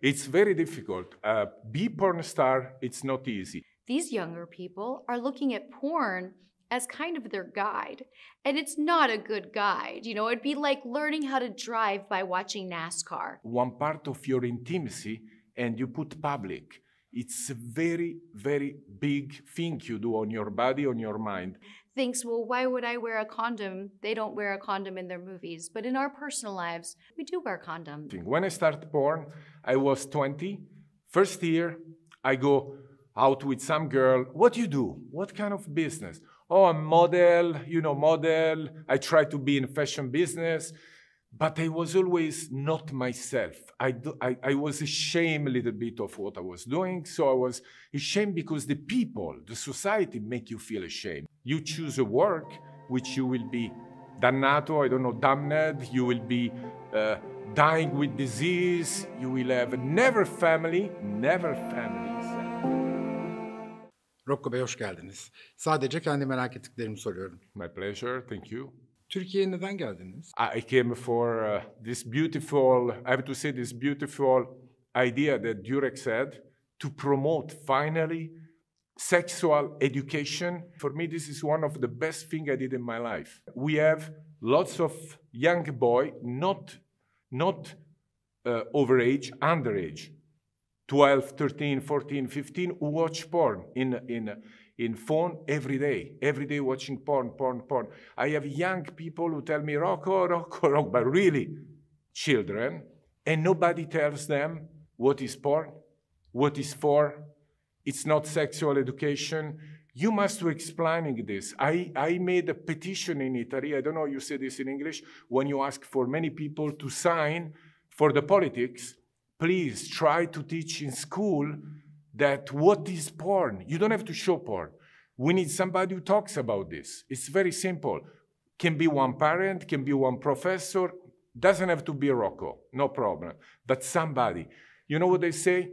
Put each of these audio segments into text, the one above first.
It's very difficult. Uh, be porn star, it's not easy. These younger people are looking at porn as kind of their guide. And it's not a good guide. You know, it'd be like learning how to drive by watching NASCAR. One part of your intimacy, and you put public. It's a very, very big thing you do on your body, on your mind thinks, well, why would I wear a condom? They don't wear a condom in their movies. But in our personal lives, we do wear condoms. When I started porn, I was 20. First year, I go out with some girl. What do you do? What kind of business? Oh, I'm model, you know, model. I try to be in fashion business but I was always not myself. I, do, I, I, was ashamed a little bit of what I was doing. So I was ashamed because the people, the society make you feel ashamed. You choose a work which you will be dannato, I don't know, damned, you will be uh, dying with disease, you will have never family, never family. Rocco Bey hoş geldiniz. Sadece kendi merak ettiklerimi soruyorum. My pleasure, thank you. Türkiye'ye neden geldiniz? I came for uh, this beautiful, I have to say this beautiful idea that Durek said to promote finally sexual education. For me, this is one of the best thing I did in my life. We have lots of young boy, not, not uh, overage, underage, 12, 13, 14, 15, who watch porn in, in, in phone every day, every day watching porn, porn, porn. I have young people who tell me, Rocco, Rocco, Rocco, but really children, and nobody tells them what is porn, what is for. It's not sexual education. You must be explaining this. I, I made a petition in Italy. I don't know you say this in English when you ask for many people to sign for the politics. Please try to teach in school that what is porn? You don't have to show porn. We need somebody who talks about this. It's very simple. Can be one parent, can be one professor, doesn't have to be Rocco, no problem. But somebody. You know what they say?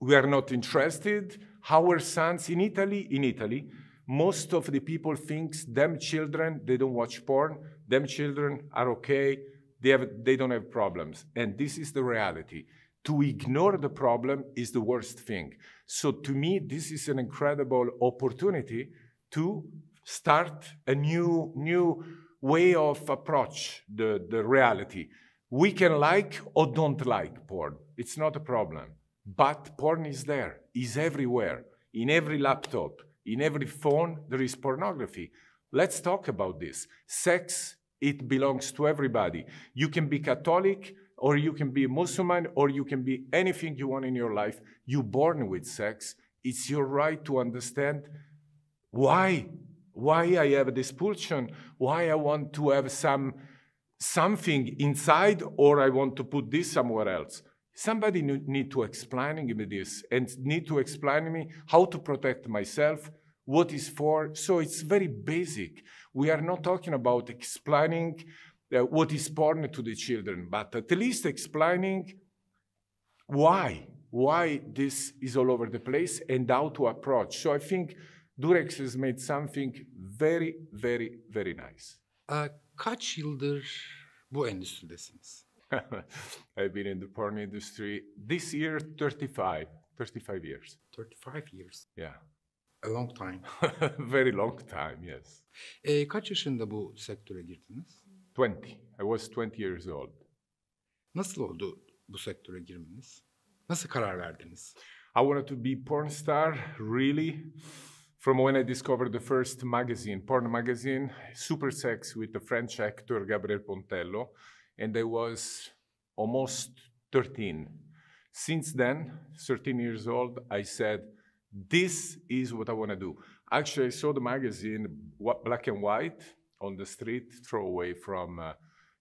We are not interested. Our sons in Italy, in Italy, most of the people thinks them children, they don't watch porn, them children are okay, they, have, they don't have problems. And this is the reality to ignore the problem is the worst thing. So to me, this is an incredible opportunity to start a new, new way of approach the, the reality. We can like or don't like porn. It's not a problem. But porn is there, is everywhere. In every laptop, in every phone, there is pornography. Let's talk about this. Sex, it belongs to everybody. You can be Catholic, or you can be a Muslim, or you can be anything you want in your life. You're born with sex. It's your right to understand why, why I have this pulsion, why I want to have some something inside, or I want to put this somewhere else. Somebody need to explain me this and need to explain me how to protect myself, what is for. So it's very basic. We are not talking about explaining uh, what is porn to the children, but at least explaining why, why this is all over the place and how to approach. So I think Durex has made something very, very, very nice. Uh, kaç yıldır bu endüstridesiniz? I've been in the porn industry this year 35, 35 years. 35 years. Yeah. A long time. very long time, yes. Uh, e, kaç yaşında bu sektöre girdiniz? 20. I was 20 years old. Nasıl oldu bu sektöre girmeniz? Nasıl karar verdiniz? I wanted to be porn star really from when I discovered the first magazine, porn magazine, Super Sex with the French actor Gabriel Pontello, and I was almost 13. Since then, 13 years old, I said, this is what I want to do. Actually, I saw the magazine, black and white, on the street, throw away from uh,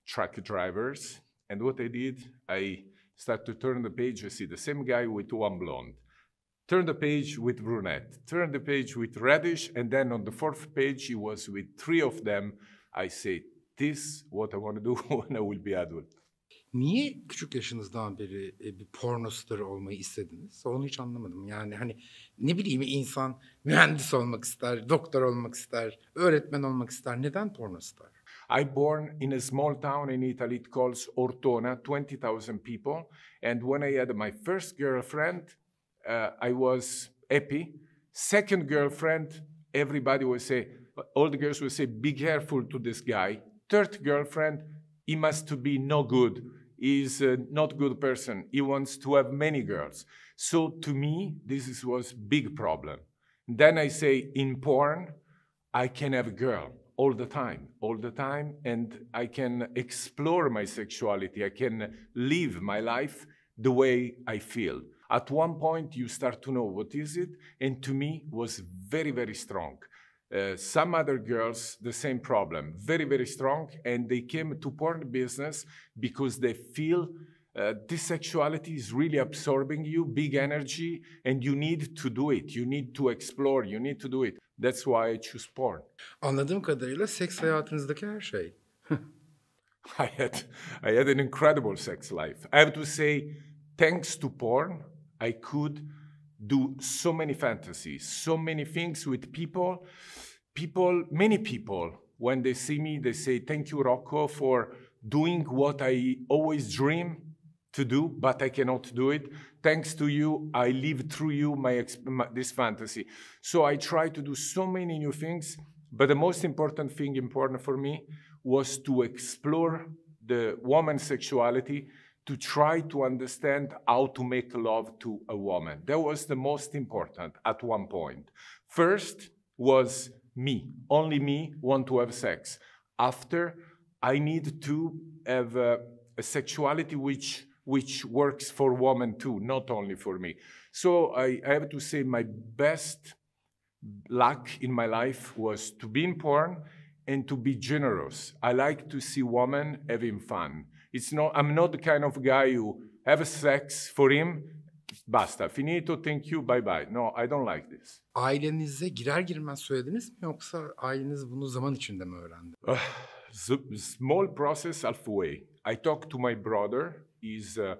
truck drivers. And what I did, I start to turn the page, I see the same guy with one blonde. Turn the page with brunette, turn the page with reddish, and then on the fourth page, he was with three of them. I say, this what I want to do when I will be adult. Niye küçük yaşınızdan beri e, bir porno starı olmayı istediniz? Onu hiç anlamadım. Yani hani ne bileyim insan mühendis olmak ister, doktor olmak ister, öğretmen olmak ister. Neden porno star? I born in a small town in Italy it calls Ortona, 20,000 people. And when I had my first girlfriend, uh, I was happy. Second girlfriend, everybody would say, all the girls would say, be careful to this guy. Third girlfriend, He must to be no good. He's is a not good person. He wants to have many girls. So to me, this was big problem. Then I say in porn, I can have a girl all the time, all the time, and I can explore my sexuality. I can live my life the way I feel. At one point, you start to know what is it, and to me was very, very strong. Uh, some other girls, the same problem, very, very strong. And they came to porn business because they feel uh, this sexuality is really absorbing you, big energy, and you need to do it. You need to explore, you need to do it. That's why I choose porn. Anladığım kadarıyla seks hayatınızdaki her şey. I had, I had an incredible sex life. I have to say, thanks to porn, I could do so many fantasies, so many things with people people, many people, when they see me, they say, Thank you, Rocco, for doing what I always dream to do, but I cannot do it. Thanks to you, I live through you my, my, this fantasy. So I try to do so many new things, but the most important thing important for me was to explore the woman's sexuality to try to understand how to make love to a woman. That was the most important at one point. First was me, only me want to have sex. After, I need to have a, a sexuality which which works for women too, not only for me. So I, I, have to say my best luck in my life was to be in porn and to be generous. I like to see women having fun. It's not, I'm not the kind of guy who have sex for him Basta, finito, thank you, bye bye. No, I don't like this. Ailenize girer girmez söylediniz mi yoksa aileniz bunu zaman içinde mi öğrendi? Uh, the small process halfway. I talked to my brother. He's uh,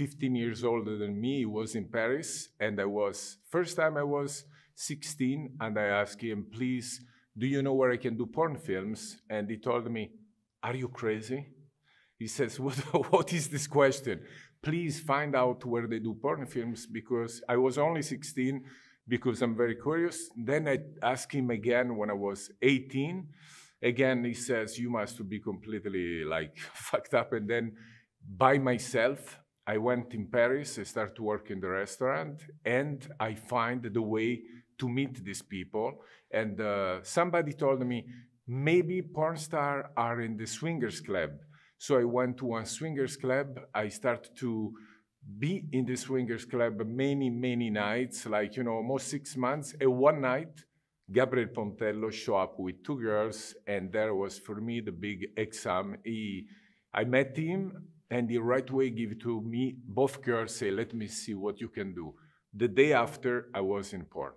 15 years older than me. He was in Paris and I was, first time I was 16 and I asked him, please, do you know where I can do porn films? And he told me, are you crazy? He says, what, what is this question? please find out where they do porn films because I was only 16 because I'm very curious. Then I asked him again when I was 18. Again, he says, You must be completely like fucked up. And then by myself, I went in Paris, I started to work in the restaurant, and I find the way to meet these people. And uh, somebody told me, maybe porn stars are in the swingers club. So I went to one swingers club. I started to be in the swingers club many, many nights, like, you know, almost six months. And one night, Gabriel Pontello show up with two girls, and there was for me the big exam. He, I met him, and he right away gave to me both girls, say, let me see what you can do. The day after, I was in porn.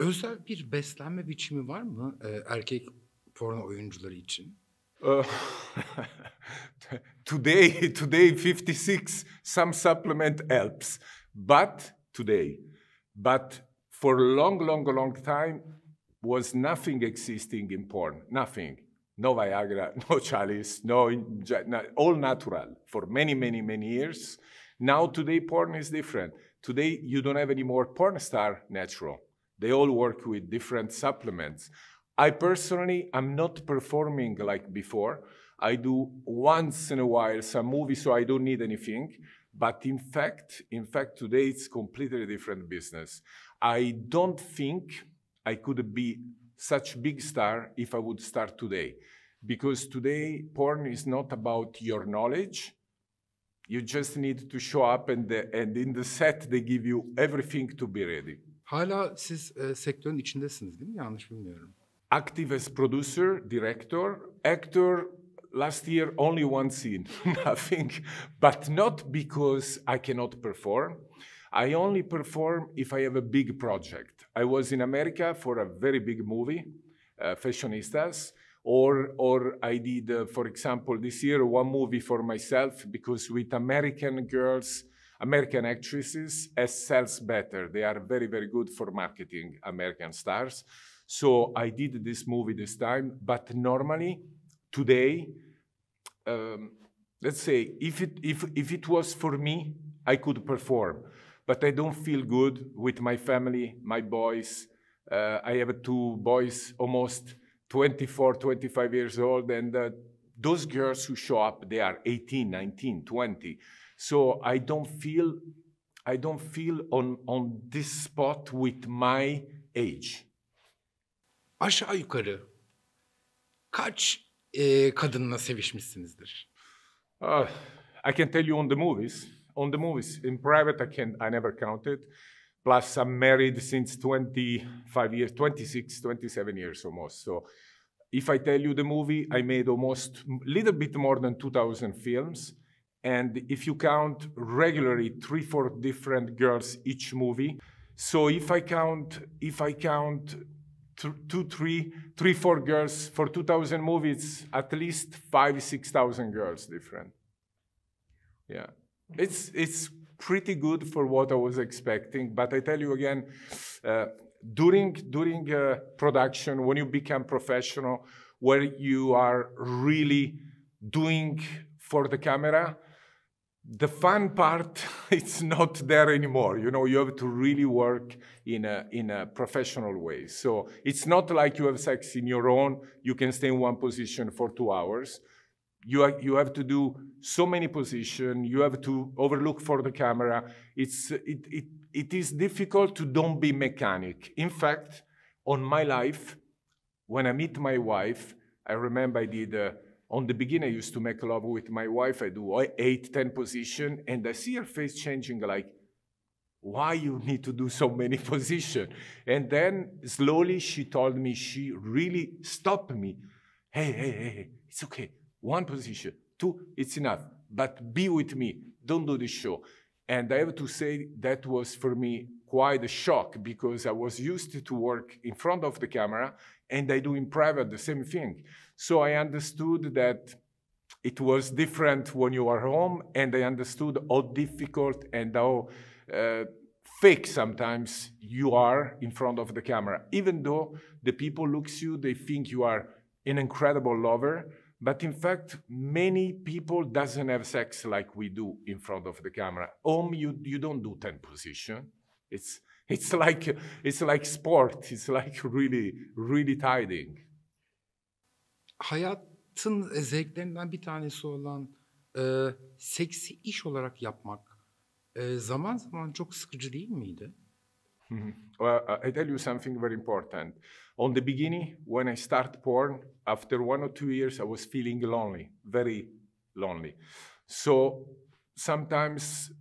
Özel bir beslenme biçimi var mı e, erkek porno oyuncuları için? Uh, today, today 56, some supplement helps. But today, but for a long, long, long time, was nothing existing in porn, nothing. No Viagra, no Chalice, no, all natural for many, many, many years. Now today porn is different. Today you don't have any more porn star natural. They all work with different supplements. I personally am not performing like before. I do once in a while some movies, so I don't need anything. But in fact, in fact, today it's completely different business. I don't think I could be such big star if I would start today, because today porn is not about your knowledge. You just need to show up, and the, and in the set they give you everything to be ready. Hala siz e, sektörün içindesiniz değil mi? Yanlış bilmiyorum active as producer, director, actor. Last year, only one scene, nothing, but not because I cannot perform. I only perform if I have a big project. I was in America for a very big movie, uh, Fashionistas, or, or I did, uh, for example, this year, one movie for myself because with American girls, American actresses, S sells better. They are very, very good for marketing American stars. So I did this movie this time, but normally today, um, let's say if it if if it was for me, I could perform, but I don't feel good with my family, my boys. Uh, I have two boys, almost 24, 25 years old, and uh, those girls who show up, they are 18, 19, 20. So I don't feel I don't feel on on this spot with my age aşağı yukarı kaç e, kadınla sevişmişsinizdir? Uh, I can tell you on the movies. On the movies, in private I can I never counted. Plus I'm married since 25 years, 26, 27 years almost. So if I tell you the movie, I made almost little bit more than 2,000 films. And if you count regularly three, four different girls each movie. So if I count, if I count two, three, three, four girls. For 2,000 movies, at least five, 6,000 girls different. Yeah, it's, it's pretty good for what I was expecting. But I tell you again, uh, during, during uh, production, when you become professional, where you are really doing for the camera, the fun part it's not there anymore you know you have to really work in a in a professional way so it's not like you have sex in your own you can stay in one position for 2 hours you you have to do so many positions you have to overlook for the camera it's it, it it is difficult to don't be mechanic in fact on my life when i meet my wife i remember i did a, on the beginning, I used to make love with my wife. I do eight, ten position, and I see her face changing like, why you need to do so many position? And then slowly she told me, she really stopped me. Hey, hey, hey, hey, it's okay. One position, two, it's enough. But be with me. Don't do the show. And I have to say that was for me quite a shock because I was used to work in front of the camera and I do in private the same thing. So I understood that it was different when you are home, and I understood how difficult and how uh, fake sometimes you are in front of the camera. Even though the people looks you, they think you are an incredible lover, but in fact, many people doesn't have sex like we do in front of the camera. Home, you, you don't do 10 position. It's It's like, it's like sport. It's like really, really tiring. Hayatın e, zevklerinden bir tanesi olan e, seksi iş olarak yapmak e, zaman zaman çok sıkıcı değil miydi? well, uh, I tell you something very important. On the beginning, when I start porn, after one or two years, I was feeling lonely, very lonely. So sometimes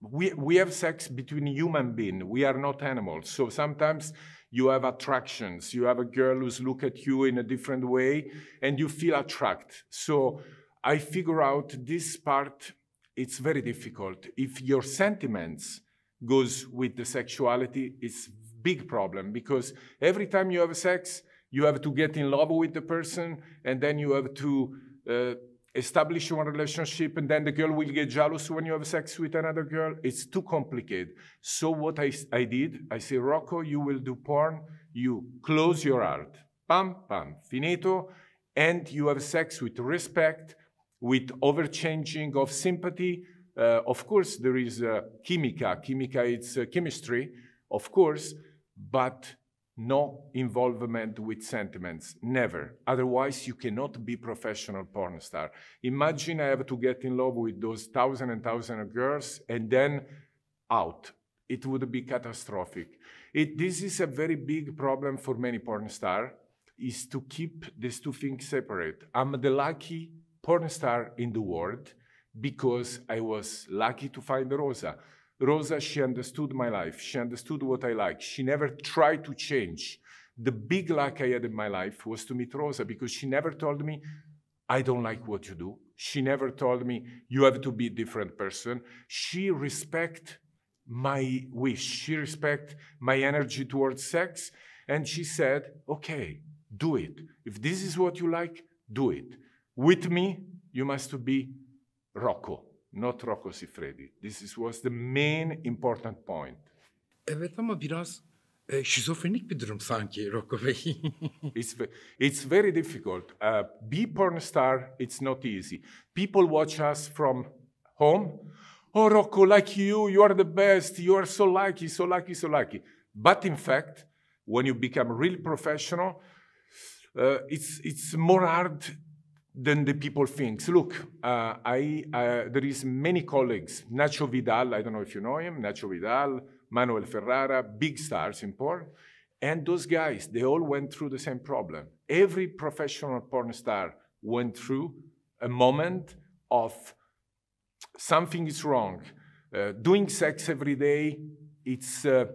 we, we have sex between human beings. We are not animals. So sometimes you have attractions. You have a girl who's look at you in a different way and you feel attracted. So I figure out this part, it's very difficult. If your sentiments goes with the sexuality, it's big problem because every time you have sex, you have to get in love with the person and then you have to uh, establish one relationship and then the girl will get jealous when you have sex with another girl. It's too complicated. So what I, I did, I say, Rocco, you will do porn. You close your heart. Pam, pam, finito. And you have sex with respect, with overchanging of sympathy. Uh, of course, there is uh, chimica. Chimica, it's uh, chemistry, of course. But no involvement with sentiments, never. Otherwise, you cannot be professional porn star. Imagine I have to get in love with those thousand and thousand of girls and then out. It would be catastrophic. It, this is a very big problem for many porn star, is to keep these two things separate. I'm the lucky porn star in the world because I was lucky to find Rosa. Rosa, she understood my life. She understood what I like. She never tried to change. The big luck I had in my life was to meet Rosa because she never told me, I don't like what you do. She never told me, you have to be a different person. She respect my wish. She respect my energy towards sex. And she said, okay, do it. If this is what you like, do it. With me, you must be Rocco not Rocco Siffredi. This is, was the main important point. Evet ama biraz e, şizofrenik bir durum sanki Rocco Bey. it's, it's very difficult. Uh, be porn star, it's not easy. People watch us from home. Oh, Rocco, like you, you are the best. You are so lucky, so lucky, so lucky. But in fact, when you become real professional, uh, it's, it's more hard than the people thinks. Look, uh, I, uh, there is many colleagues, Nacho Vidal, I don't know if you know him, Nacho Vidal, Manuel Ferrara, big stars in porn. And those guys, they all went through the same problem. Every professional porn star went through a moment of something is wrong. Uh, doing sex every day, it's uh,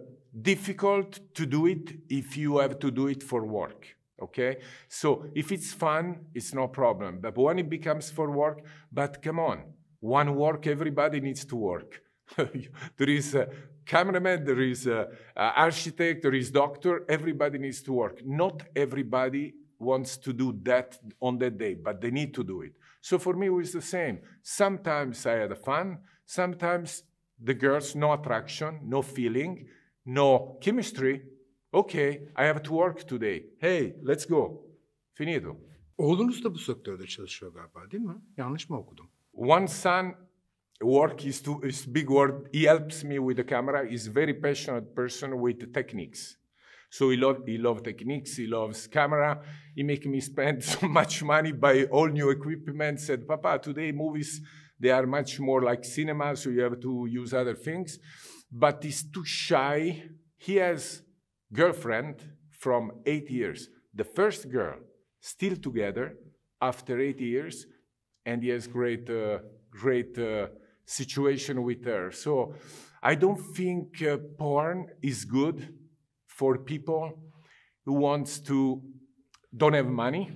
difficult to do it if you have to do it for work okay so if it's fun it's no problem but when it becomes for work but come on one work everybody needs to work there is a cameraman there is a, a architect there is doctor everybody needs to work not everybody wants to do that on that day but they need to do it so for me it was the same sometimes i had fun sometimes the girls no attraction no feeling no chemistry Okay, I have to work today. Hey, let's go. Finito. Oğlunuz da bu sektörde çalışıyor galiba değil mi? Yanlış mı okudum? One son work is too is big word. He helps me with the camera. He's very passionate person with the techniques. So he love he love techniques. He loves camera. He make me spend so much money by all new equipment. Said Papa, today movies they are much more like cinema, so you have to use other things. But he's too shy. He has girlfriend from eight years. The first girl, still together after eight years, and he has great, uh, great uh, situation with her. So I don't think uh, porn is good for people who wants to don't have money,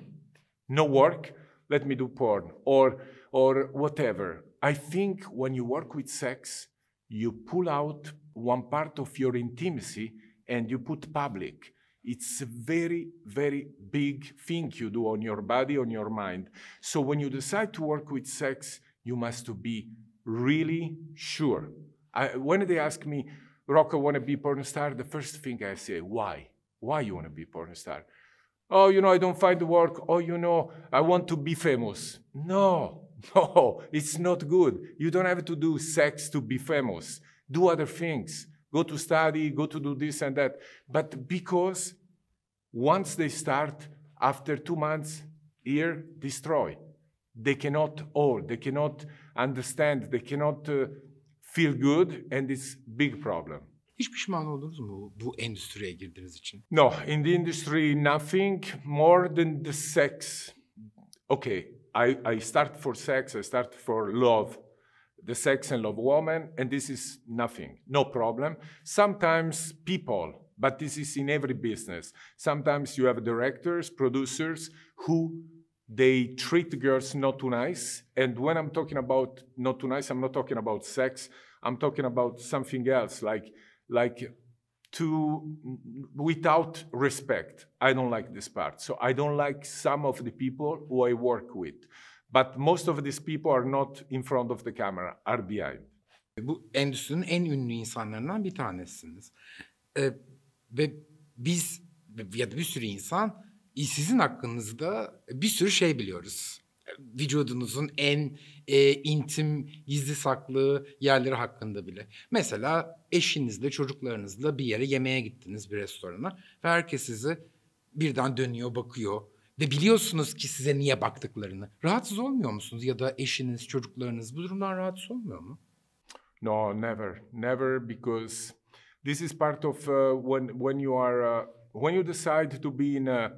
no work, let me do porn or or whatever. I think when you work with sex, you pull out one part of your intimacy and you put public. It's a very, very big thing you do on your body, on your mind. So when you decide to work with sex, you must be really sure. I, when they ask me, Rocco, want to be porn star? The first thing I say, why? Why you want to be porn star? Oh, you know, I don't find work. Oh, you know, I want to be famous. No, no, it's not good. You don't have to do sex to be famous. Do other things go to study, go to do this and that. But because once they start, after two months, year, destroy. They cannot all, they cannot understand, they cannot uh, feel good and it's big problem. Hiç pişman oldunuz mu bu endüstriye girdiğiniz için? No, in the industry nothing more than the sex. Okay, I, I start for sex, I start for love the sex and love woman, and this is nothing, no problem. Sometimes people, but this is in every business. Sometimes you have directors, producers who they treat girls not too nice. And when I'm talking about not too nice, I'm not talking about sex. I'm talking about something else, like like to without respect. I don't like this part. So I don't like some of the people who I work with. But most of these people are not in front of the camera, are behind. Bu endüstrinin en ünlü insanlarından bir tanesiniz. Ee, ve biz ya da bir sürü insan e, sizin hakkınızda bir sürü şey biliyoruz. Vücudunuzun en e, intim, gizli saklı yerleri hakkında bile. Mesela eşinizle, çocuklarınızla bir yere yemeğe gittiniz bir restorana ve herkes sizi birden dönüyor, bakıyor ve biliyorsunuz ki size niye baktıklarını. Rahatsız olmuyor musunuz ya da eşiniz, çocuklarınız bu durumdan rahatsız olmuyor mu? No, never. Never because this is part of uh, when when you are uh, when you decide to be in a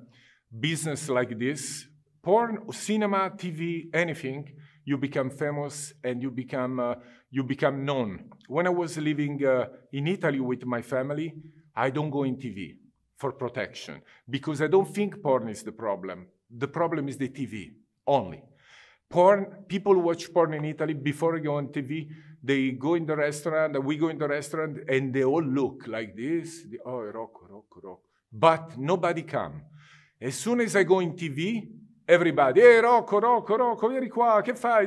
business like this, porn, cinema, TV, anything, you become famous and you become uh, you become known. When I was living uh, in Italy with my family, I don't go in TV. for protection because I don't think porn is the problem. The problem is the TV only. Porn, people watch porn in Italy before they go on TV. They go in the restaurant, we go in the restaurant, and they all look like this. They, oh, Rocco, Rocco, Rocco. But nobody come. As soon as I go in TV, everybody, hey, eh, Rocco, Rocco, Rocco, vieni qua, che fai?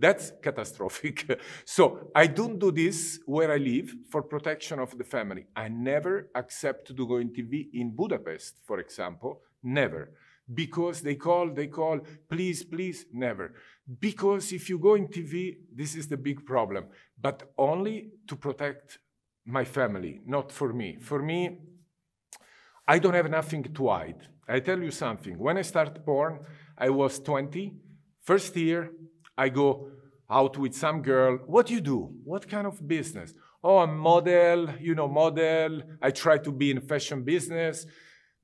That's catastrophic. so I don't do this where I live for protection of the family. I never accept to go in TV in Budapest, for example, never. Because they call, they call, please, please, never. Because if you go in TV, this is the big problem, but only to protect my family, not for me. For me, I don't have nothing to hide. I tell you something. When I start porn, I was 20. First year, I go out with some girl. What do you do? What kind of business? Oh, I'm model, you know, model. I try to be in fashion business,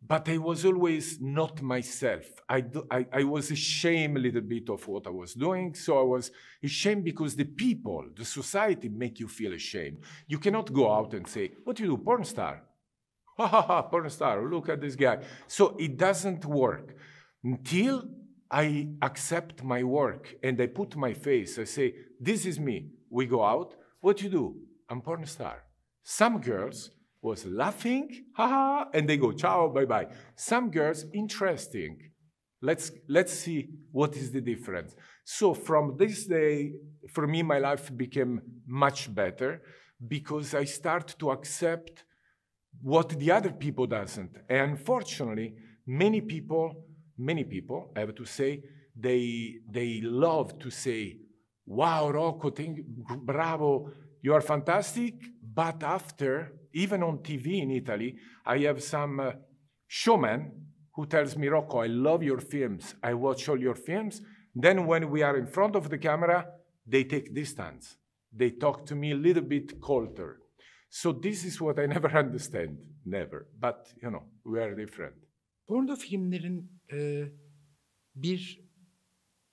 but I was always not myself. I, do, I, I was ashamed a little bit of what I was doing. So I was ashamed because the people, the society make you feel ashamed. You cannot go out and say, what do you do, porn star? Ha ha ha, porn star, look at this guy. So it doesn't work until I accept my work and I put my face. I say, this is me. We go out. What you do? I'm porn star. Some girls was laughing, haha, and they go, ciao, bye bye. Some girls, interesting. Let's, let's see what is the difference. So from this day, for me, my life became much better because I start to accept what the other people doesn't. And unfortunately, many people many people, I have to say, they, they love to say, wow, Rocco, thank, bravo, you are fantastic. But after, even on TV in Italy, I have some uh, showman who tells me, Rocco, I love your films. I watch all your films. Then when we are in front of the camera, they take distance. They talk to me a little bit colder. So this is what I never understand, never. But, you know, we are different. Porno filmlerin e, bir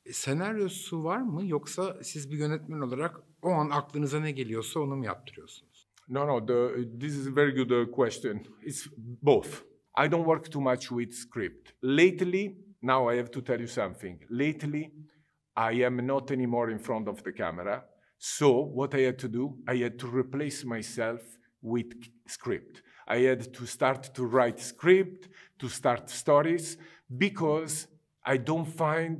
e, senaryosu var mı yoksa siz bir yönetmen olarak o an aklınıza ne geliyorsa onu mu yaptırıyorsunuz? No, no, the, this is a very good uh, question. It's both. I don't work too much with script. Lately, now I have to tell you something. Lately, I am not anymore in front of the camera. So what I had to do, I had to replace myself with script. I had to start to write script, to start stories because I don't find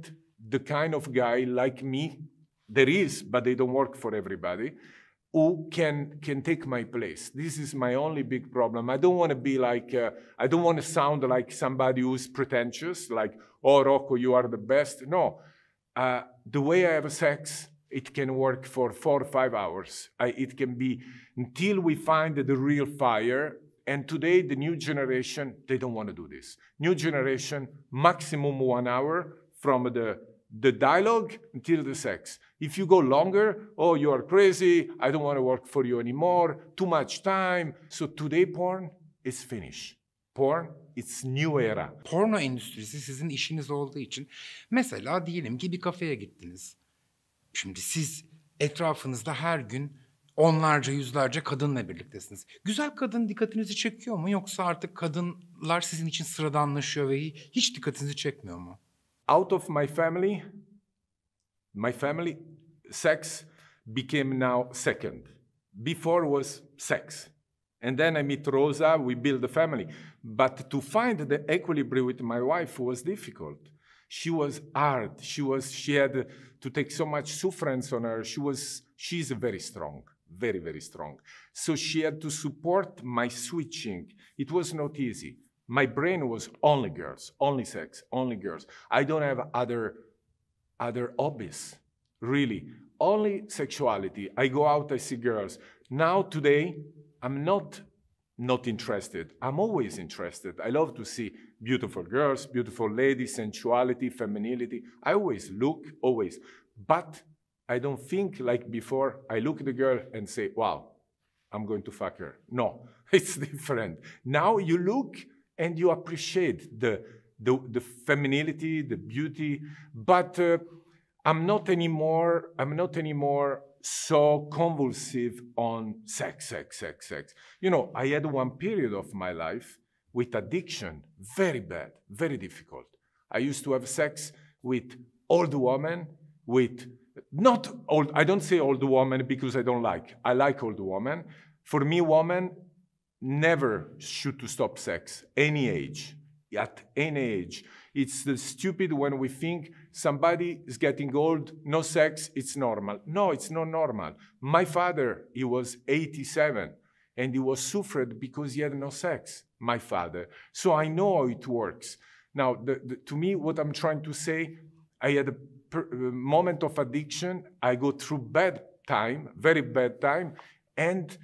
the kind of guy like me, there is, but they don't work for everybody, who can, can take my place. This is my only big problem. I don't want to be like, uh, I don't want to sound like somebody who's pretentious, like, oh, Rocco, you are the best. No. Uh, the way I have sex, it can work for four or five hours. I, it can be until we find the real fire and today, the new generation, they don't want to do this. New generation, maximum one hour from the, the dialogue until the sex. If you go longer, oh, you are crazy, I don't want to work for you anymore, too much time. So today, porn is finished. Porn it's new era. Porno endüstrisi sizin işiniz olduğu için mesela diyelim ki bir kafeye gittiniz. Şimdi siz etrafınızda her gün onlarca yüzlerce kadınla birliktesiniz. Güzel kadın dikkatinizi çekiyor mu yoksa artık kadınlar sizin için sıradanlaşıyor ve hiç dikkatinizi çekmiyor mu? Out of my family, my family sex became now second. Before was sex. And then I meet Rosa, we build a family. But to find the equilibrium with my wife was difficult. She was hard. She was she had to take so much sufferance on her. She was she's very strong. very, very strong. So she had to support my switching. It was not easy. My brain was only girls, only sex, only girls. I don't have other, other hobbies, really. Only sexuality. I go out, I see girls. Now, today, I'm not not interested. I'm always interested. I love to see beautiful girls, beautiful ladies, sensuality, femininity. I always look, always. But I don't think like before, I look at the girl and say, wow, I'm going to fuck her. No, it's different. Now you look and you appreciate the, the, the femininity, the beauty, but uh, I'm not anymore, I'm not anymore so convulsive on sex, sex, sex, sex. You know, I had one period of my life with addiction, very bad, very difficult. I used to have sex with old women, with not old, I don't say old woman because I don't like. I like old woman. For me, woman never should to stop sex, any age, at any age. It's the stupid when we think somebody is getting old, no sex, it's normal. No, it's not normal. My father, he was 87 and he was suffered because he had no sex, my father. So I know how it works. Now, the, the, to me, what I'm trying to say, I had a uh, moment of addiction, I go through bad time, very bad time, and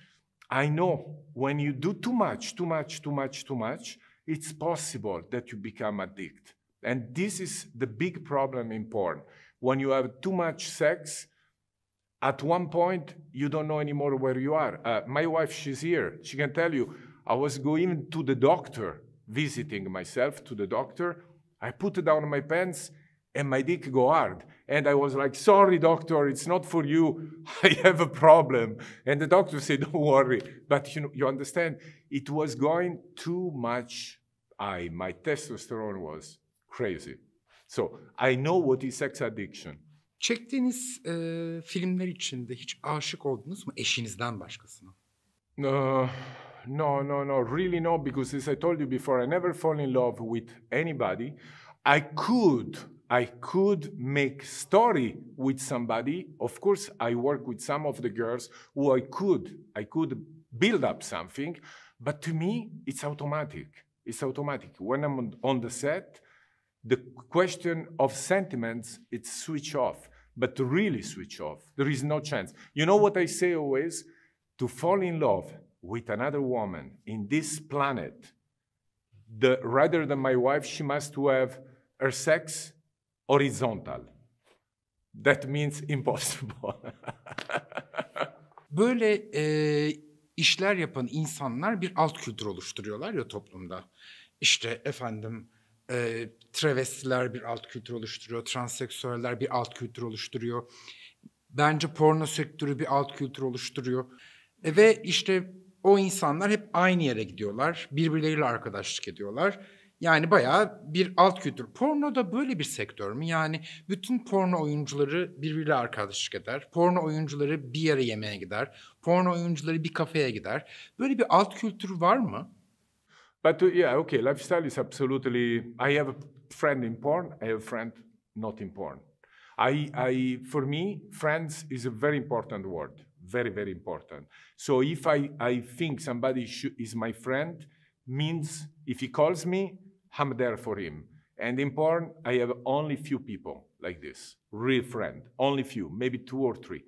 I know when you do too much, too much, too much, too much, it's possible that you become addicted. And this is the big problem in porn. When you have too much sex, at one point you don't know anymore where you are. Uh, my wife, she's here. She can tell you, I was going to the doctor, visiting myself to the doctor. I put down my pants and my dick go hard. And I was like, sorry, doctor, it's not for you. I have a problem. And the doctor said, don't worry. But you know, you understand, it was going too much I My testosterone was crazy. So I know what is sex addiction. Çektiğiniz e, filmler içinde hiç aşık oldunuz mu eşinizden başkasına? No, no, no, no, really no because as I told you before I never fall in love with anybody. I could I could make story with somebody. Of course, I work with some of the girls who I could, I could build up something, but to me, it's automatic. It's automatic. When I'm on the set, the question of sentiments, it's switch off, but to really switch off, there is no chance. You know what I say always? To fall in love with another woman in this planet, the, rather than my wife, she must have her sex horizontal. That means impossible. Böyle e, işler yapan insanlar bir alt kültür oluşturuyorlar ya toplumda. İşte efendim e, travestiler bir alt kültür oluşturuyor, transseksüeller bir alt kültür oluşturuyor. Bence porno sektörü bir alt kültür oluşturuyor. E, ve işte o insanlar hep aynı yere gidiyorlar, birbirleriyle arkadaşlık ediyorlar yani bayağı bir alt kültür. Porno da böyle bir sektör mü? Yani bütün porno oyuncuları birbiriyle arkadaşlık eder. Porno oyuncuları bir yere yemeğe gider. Porno oyuncuları bir kafeye gider. Böyle bir alt kültür var mı? But uh, yeah, okay, lifestyle is absolutely. I have a friend in porn. I have a friend not in porn. I, I, for me, friends is a very important word. Very, very important. So if I, I think somebody is my friend, means if he calls me, I'm there for him. And in porn, I have only few people like this, real friend, only few, maybe two or three.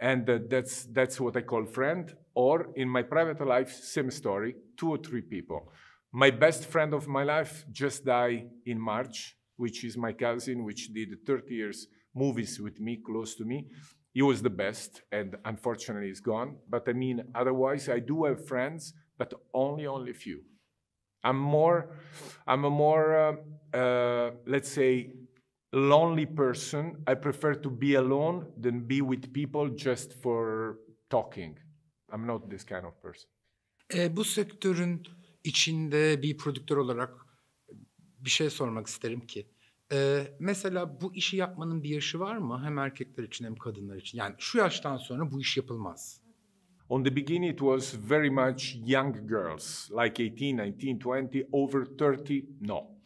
And uh, that's, that's what I call friend. Or in my private life, same story, two or three people. My best friend of my life just died in March, which is my cousin, which did 30 years movies with me, close to me. He was the best, and unfortunately, he's gone. But I mean, otherwise, I do have friends, but only, only few. I'm more, I'm a more, uh, uh, let's say, lonely person. I prefer to be alone than be with people just for talking. I'm not this kind of person. E, bu sektörün içinde bir prodüktör olarak bir şey sormak isterim ki. E, mesela bu işi yapmanın bir yaşı var mı? Hem erkekler için hem kadınlar için. Yani şu yaştan sonra bu iş yapılmaz. On the beginning, it was very much young girls, like 18, 19, 20, over 30, no.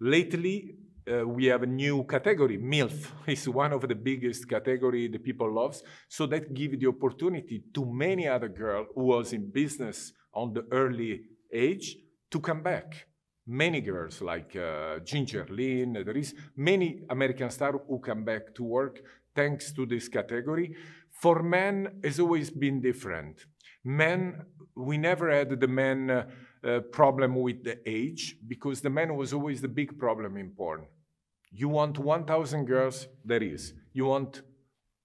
Lately, uh, we have a new category. MILF is one of the biggest category the people loves. So that gives the opportunity to many other girls who was in business on the early age to come back. Many girls like uh, Ginger Lynn, there is many American stars who come back to work thanks to this category for men has always been different. Men, we never had the men uh, problem with the age because the man was always the big problem in porn. You want 1,000 girls, there is. You want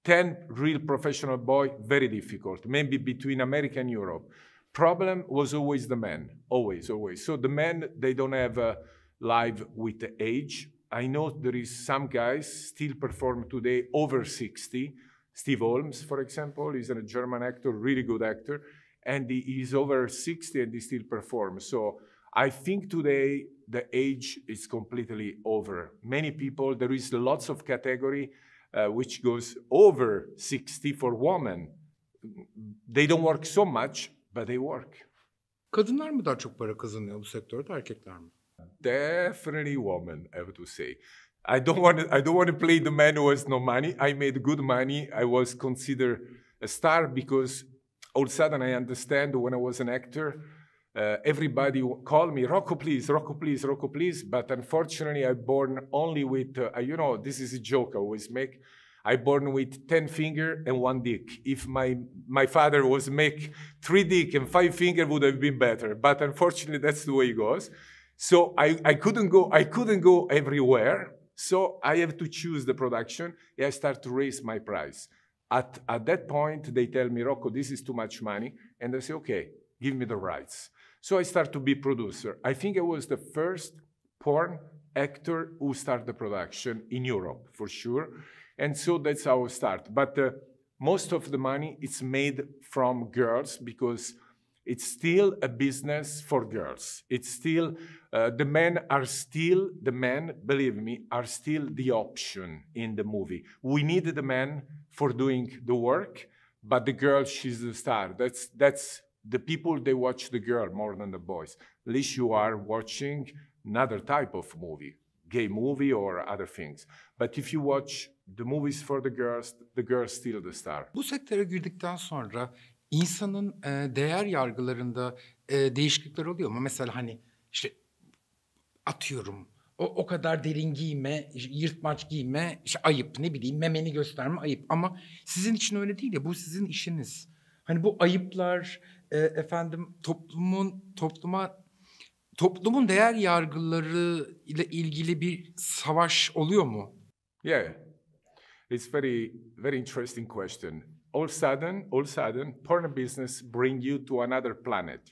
10 real professional boy, very difficult. Maybe between America and Europe. Problem was always the men, always, always. So the men, they don't have a live with the age. I know there is some guys still perform today over 60 Steve Holmes, for example, is a German actor, really good actor, and he is over 60 and he still performs. So I think today the age is completely over. Many people, there is lots of category uh, which goes over 60 for women. They don't work so much, but they work. Kadınlar mı daha çok para kazanıyor bu sektörde, erkekler mi? Definitely women, I have to say. I don't want to, I don't want to play the man who has no money. I made good money. I was considered a star because all of a sudden I understand when I was an actor, uh, everybody called me Rocco, please, Rocco, please, Rocco, please. But unfortunately, I born only with uh, you know this is a joke I always make. I born with ten finger and one dick. If my my father was make three dick and five finger would have been better. But unfortunately, that's the way it goes. So I, I couldn't go I couldn't go everywhere so I have to choose the production. and I start to raise my price. At, at that point, they tell me, Rocco, this is too much money. And I say, okay, give me the rights. So I start to be producer. I think I was the first porn actor who started the production in Europe, for sure. And so that's how I start. But uh, most of the money is made from girls because it's still a business for girls. It's still, uh, the men are still, the men, believe me, are still the option in the movie. We need the men for doing the work, but the girl, she's the star. That's, that's the people, they watch the girl more than the boys. At least you are watching another type of movie, gay movie or other things. But if you watch the movies for the girls, the girl's still the star. Bu sektöre girdikten sonra insanın e, değer yargılarında e, değişiklikler oluyor mu? Mesela hani işte atıyorum o, o kadar derin giyme, yırtmaç giyme işte ayıp ne bileyim memeni gösterme ayıp. Ama sizin için öyle değil ya bu sizin işiniz. Hani bu ayıplar e, efendim toplumun topluma toplumun değer yargıları ile ilgili bir savaş oluyor mu? Yeah. It's very very interesting question. all sudden, all sudden, porn business bring you to another planet.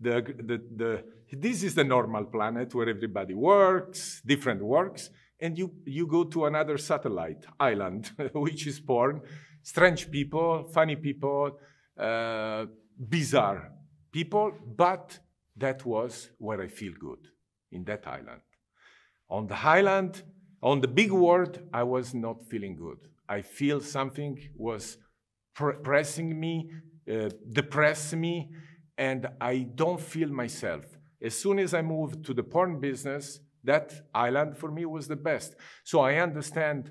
The, the, the, this is the normal planet where everybody works, different works, and you, you go to another satellite island, which is porn, strange people, funny people, uh, bizarre people, but that was where I feel good, in that island. On the island, on the big world, I was not feeling good. I feel something was pressing me, uh, depressing me, and I don't feel myself. As soon as I moved to the porn business, that island for me was the best. So I understand.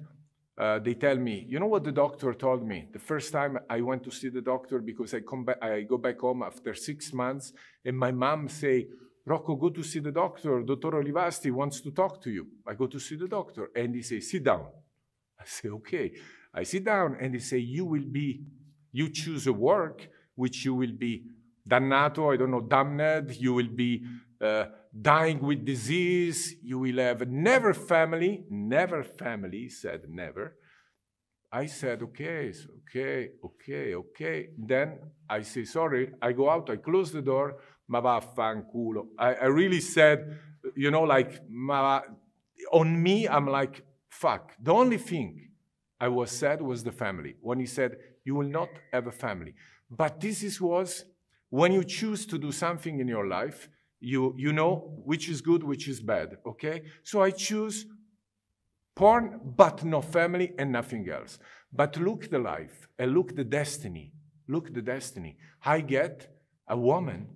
Uh, they tell me, you know what the doctor told me the first time I went to see the doctor because I come back, I go back home after six months, and my mom say, Rocco, go to see the doctor. Dr. Olivasti wants to talk to you. I go to see the doctor, and he says, sit down. I say, okay. I sit down and they say, you will be, you choose a work which you will be dannato, I don't know, damned, you will be uh, dying with disease, you will have never family, never family, said never. I said, okay, okay, okay, okay. Then I say, sorry, I go out, I close the door, ma vaffanculo. I, I really said, you know, like, ma, on me, I'm like, fuck. The only thing I was sad was the family. When he said, you will not have a family. But this is was when you choose to do something in your life, you, you know which is good, which is bad, okay? So I choose porn, but no family and nothing else. But look the life and look the destiny. Look the destiny. I get a woman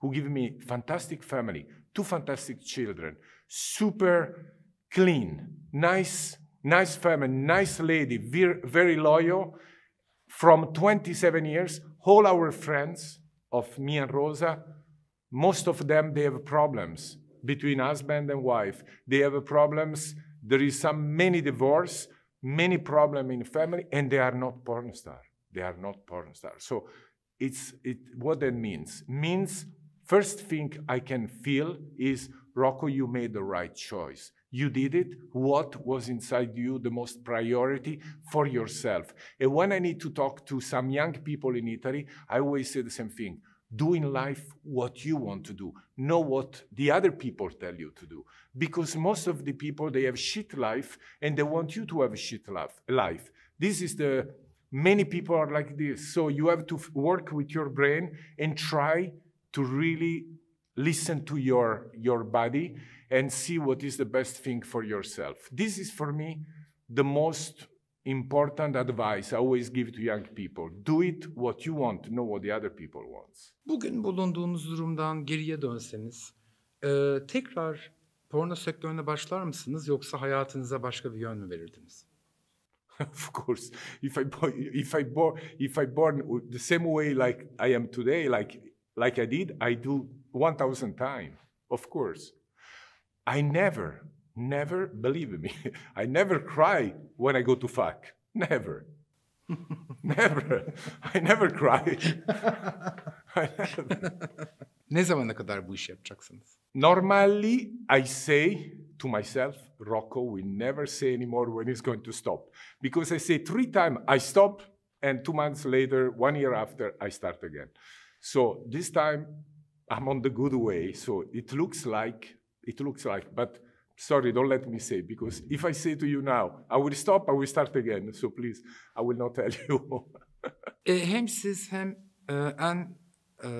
who give me fantastic family, two fantastic children, super clean, nice, nice family, nice lady, very loyal. From 27 years, all our friends of me and Rosa, most of them, they have problems between husband and wife. They have problems. There is some many divorce, many problem in family, and they are not porn star. They are not porn star. So it's it, what that means. Means first thing I can feel is Rocco, you made the right choice. You did it. What was inside you the most priority for yourself? And when I need to talk to some young people in Italy, I always say the same thing. Do in life what you want to do, not what the other people tell you to do. Because most of the people, they have shit life and they want you to have a shit life. This is the, many people are like this. So you have to work with your brain and try to really listen to your, your body and see what is the best thing for yourself. This is for me the most important advice I always give to young people. Do it what you want, not what the other people wants. Bugün bulunduğunuz durumdan geriye dönseniz, e, tekrar porno sektörüne başlar mısınız yoksa hayatınıza başka bir yön mü verirdiniz? of course, if I if I born if I born the same way like I am today, like like I did, I do 1,000 times, of course. I never, never, believe me, I never cry when I go to fuck. Never. never. I never cry. I never. ne Normally I say to myself, Rocco will never say anymore when he's going to stop. Because I say three times I stop, and two months later, one year after, I start again. So this time I'm on the good way. So it looks like It looks like, but sorry, don't let me say, because if I say to you now, I will stop, I will start again. So please, I will not tell you. e, hem siz hem e, en e,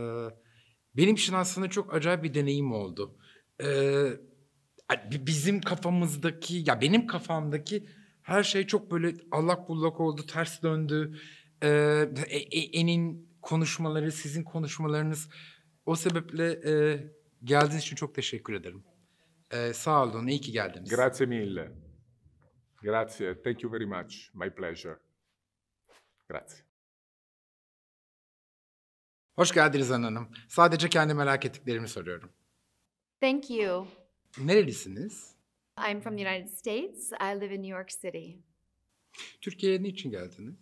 benim için aslında çok acayip bir deneyim oldu. E, bizim kafamızdaki ya benim kafamdaki her şey çok böyle allak bullak oldu, ters döndü. E, e, e enin konuşmaları, sizin konuşmalarınız o sebeple e, geldiğiniz için çok teşekkür ederim. Ee, sağ olun, iyi ki geldiniz. Grazie mille. Grazie, thank you very much. My pleasure. Grazie. Hoş geldiniz Han Hanım. Sadece kendi merak ettiklerimi soruyorum. Thank you. Nerelisiniz? I'm from the United States. I live in New York City. Türkiye'ye niçin geldiniz?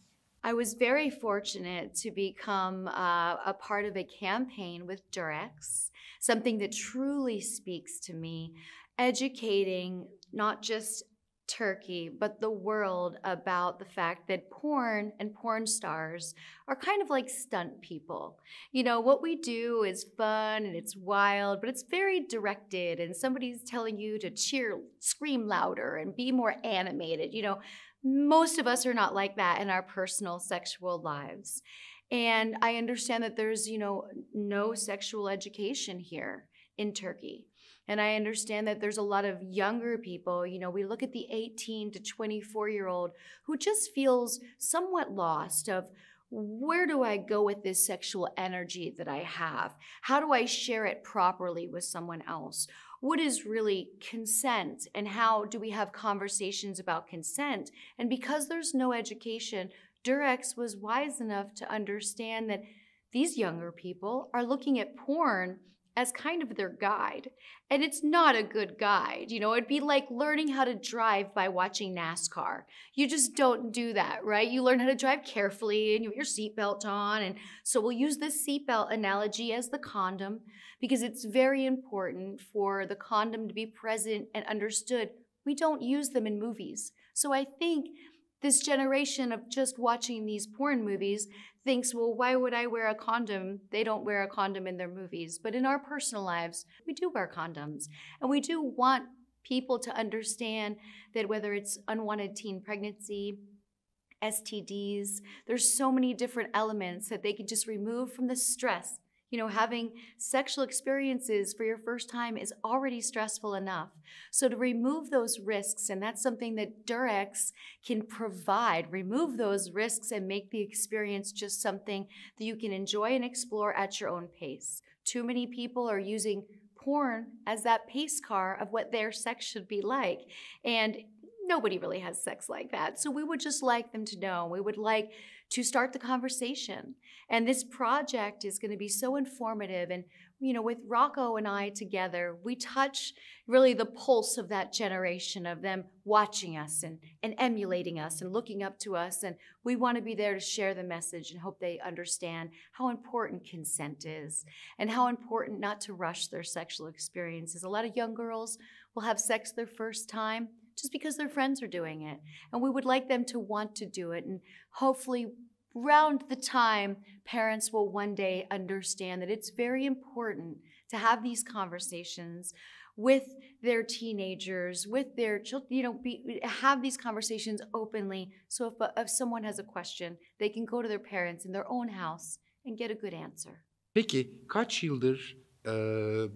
I was very fortunate to become uh, a part of a campaign with Durex, something that truly speaks to me, educating not just Turkey, but the world about the fact that porn and porn stars are kind of like stunt people. You know, what we do is fun and it's wild, but it's very directed, and somebody's telling you to cheer, scream louder, and be more animated. You know, most of us are not like that in our personal sexual lives. And I understand that there's, you know, no sexual education here in Turkey. And I understand that there's a lot of younger people, you know, we look at the 18 to 24 year old who just feels somewhat lost of where do I go with this sexual energy that I have? How do I share it properly with someone else? what is really consent and how do we have conversations about consent? And because there's no education, Durex was wise enough to understand that these younger people are looking at porn as kind of their guide. And it's not a good guide. You know, it'd be like learning how to drive by watching NASCAR. You just don't do that, right? You learn how to drive carefully and you put your seatbelt on. And so we'll use this seatbelt analogy as the condom because it's very important for the condom to be present and understood. We don't use them in movies. So I think this generation of just watching these porn movies thinks, well, why would I wear a condom? They don't wear a condom in their movies. But in our personal lives, we do wear condoms. And we do want people to understand that whether it's unwanted teen pregnancy, STDs, there's so many different elements that they can just remove from the stress you know, having sexual experiences for your first time is already stressful enough. So, to remove those risks, and that's something that Durex can provide, remove those risks and make the experience just something that you can enjoy and explore at your own pace. Too many people are using porn as that pace car of what their sex should be like. And nobody really has sex like that. So, we would just like them to know. We would like to start the conversation. And this project is going to be so informative. And, you know, with Rocco and I together, we touch really the pulse of that generation of them watching us and, and emulating us and looking up to us. And we want to be there to share the message and hope they understand how important consent is and how important not to rush their sexual experiences. A lot of young girls will have sex their first time just because their friends are doing it. And we would like them to want to do it. And hopefully, round the time, parents will one day understand that it's very important to have these conversations with their teenagers, with their children, you know, be, have these conversations openly. So if, if someone has a question, they can go to their parents in their own house and get a good answer. Peki kaç yıldır e,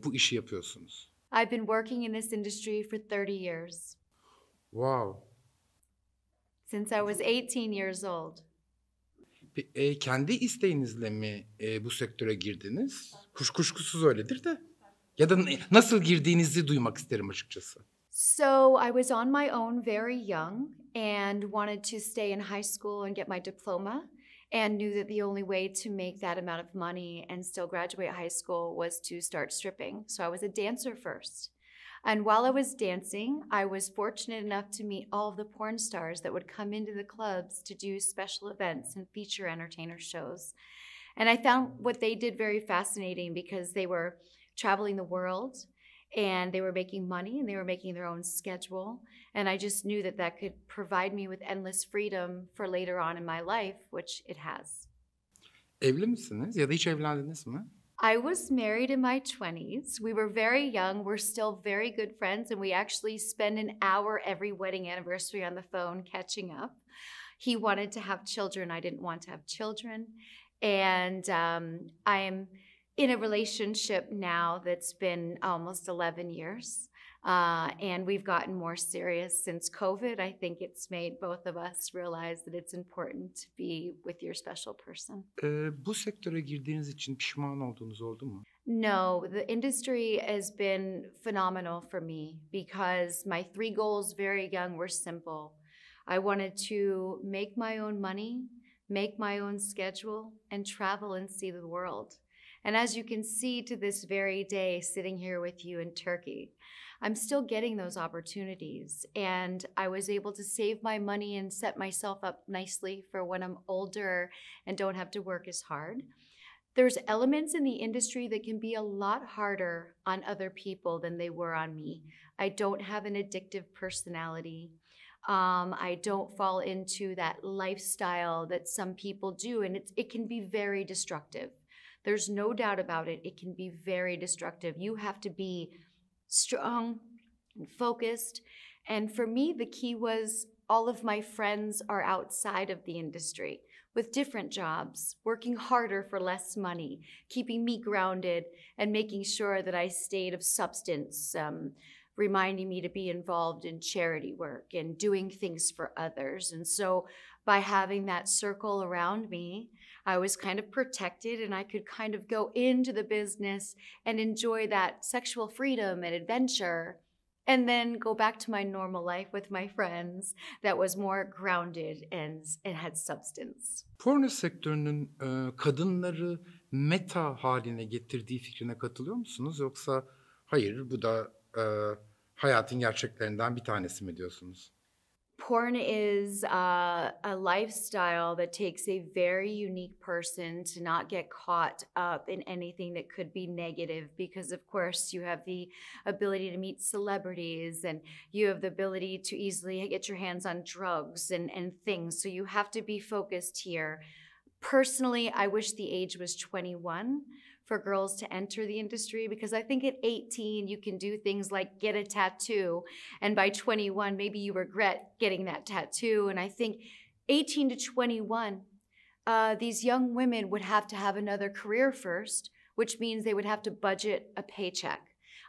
bu işi yapıyorsunuz? I've been working in this industry for 30 years. Wow. Since I was 18 years old. e, kendi isteğinizle mi e, bu sektöre girdiniz? Kuş kuşkusuz öyledir de. Ya da nasıl girdiğinizi duymak isterim açıkçası. So I was on my own very young and wanted to stay in high school and get my diploma and knew that the only way to make that amount of money and still graduate high school was to start stripping. So I was a dancer first. And while I was dancing, I was fortunate enough to meet all of the porn stars that would come into the clubs to do special events and feature entertainer shows. And I found what they did very fascinating because they were traveling the world and they were making money and they were making their own schedule. And I just knew that that could provide me with endless freedom for later on in my life, which it has. Evli misiniz ya da hiç evlendiniz mi? I was married in my 20s. We were very young. We're still very good friends, and we actually spend an hour every wedding anniversary on the phone catching up. He wanted to have children. I didn't want to have children. And um, I am in a relationship now that's been almost 11 years. Uh, and we've gotten more serious since COVID. I think it's made both of us realize that it's important to be with your special person. Ee, bu sektöre girdiğiniz için pişman olduğunuz oldu mu? No, the industry has been phenomenal for me because my three goals very young were simple. I wanted to make my own money, make my own schedule, and travel and see the world. And as you can see to this very day, sitting here with you in Turkey, I'm still getting those opportunities. And I was able to save my money and set myself up nicely for when I'm older and don't have to work as hard. There's elements in the industry that can be a lot harder on other people than they were on me. I don't have an addictive personality. Um, I don't fall into that lifestyle that some people do, and it can be very destructive. There's no doubt about it. It can be very destructive. You have to be strong and focused. And for me, the key was all of my friends are outside of the industry with different jobs, working harder for less money, keeping me grounded, and making sure that I stayed of substance, um, reminding me to be involved in charity work and doing things for others. And so by having that circle around me, I was kind of protected and I could kind of go into the business and enjoy that sexual freedom and adventure and then go back to my normal life with my friends that was more grounded and, and had substance. Porno sektörünün e, kadınları meta haline getirdiği fikrine katılıyor musunuz yoksa hayır bu da e, hayatın gerçeklerinden bir tanesi mi diyorsunuz? porn is uh, a lifestyle that takes a very unique person to not get caught up in anything that could be negative because of course you have the ability to meet celebrities and you have the ability to easily get your hands on drugs and, and things so you have to be focused here personally i wish the age was 21 for girls to enter the industry because I think at 18 you can do things like get a tattoo and by 21 maybe you regret getting that tattoo and I think 18 to 21 uh, these young women would have to have another career first which means they would have to budget a paycheck.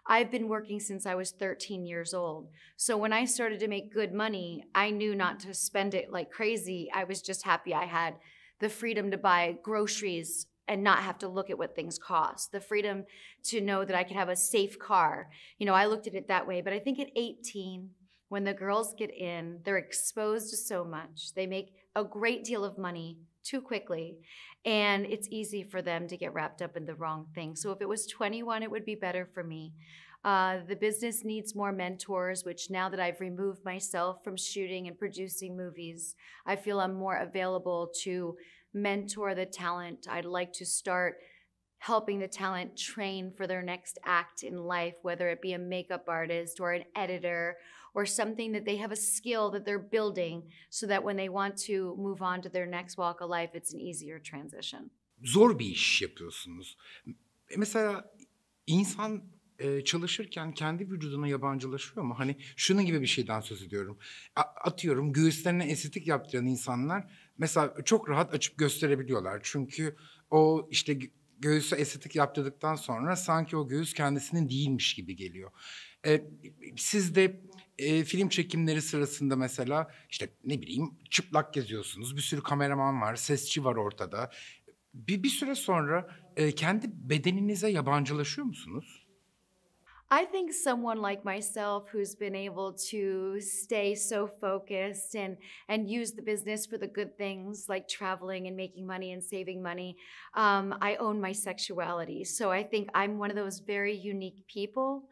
I've been working since I was 13 years old. So when I started to make good money, I knew not to spend it like crazy. I was just happy I had the freedom to buy groceries and not have to look at what things cost the freedom to know that i could have a safe car you know i looked at it that way but i think at 18 when the girls get in they're exposed to so much they make a great deal of money too quickly and it's easy for them to get wrapped up in the wrong thing so if it was 21 it would be better for me uh, the business needs more mentors, which now that I've removed myself from shooting and producing movies, I feel I'm more available to mentor the talent. I'd like to start helping the talent train for their next act in life, whether it be a makeup artist or an editor or something that they have a skill that they're building so that when they want to move on to their next walk of life, it's an easier transition. Zor bir iş yapıyorsunuz. E, mesela insan e, çalışırken kendi vücuduna yabancılaşıyor mu? Hani şunu gibi bir şeyden söz ediyorum. atıyorum göğüslerine estetik yaptıran insanlar mesela çok rahat açıp gösterebiliyorlar. Çünkü o işte göğüsü estetik yaptırdıktan sonra sanki o göğüs kendisinin değilmiş gibi geliyor. Ee, siz de e, film çekimleri sırasında mesela işte ne bileyim çıplak geziyorsunuz. Bir sürü kameraman var, sesçi var ortada. Bir, bir süre sonra e, kendi bedeninize yabancılaşıyor musunuz? I think someone like myself who's been able to stay so focused and and use the business for the good things like traveling and making money and saving money, um, I own my sexuality. So I think I'm one of those very unique people